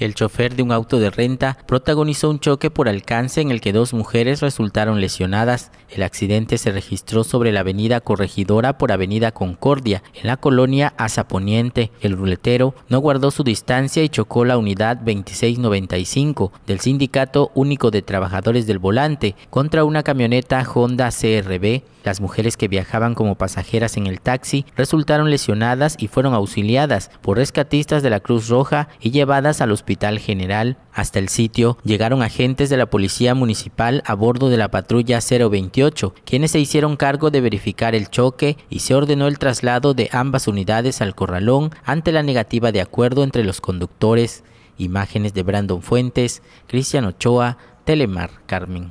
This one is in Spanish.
El chofer de un auto de renta protagonizó un choque por alcance en el que dos mujeres resultaron lesionadas. El accidente se registró sobre la avenida Corregidora por avenida Concordia, en la colonia Azaponiente. El ruletero no guardó su distancia y chocó la unidad 2695 del Sindicato Único de Trabajadores del Volante contra una camioneta Honda CRB las mujeres que viajaban como pasajeras en el taxi resultaron lesionadas y fueron auxiliadas por rescatistas de la Cruz Roja y llevadas al Hospital General. Hasta el sitio llegaron agentes de la Policía Municipal a bordo de la patrulla 028, quienes se hicieron cargo de verificar el choque y se ordenó el traslado de ambas unidades al corralón ante la negativa de acuerdo entre los conductores. Imágenes de Brandon Fuentes, Cristian Ochoa, Telemar Carmen.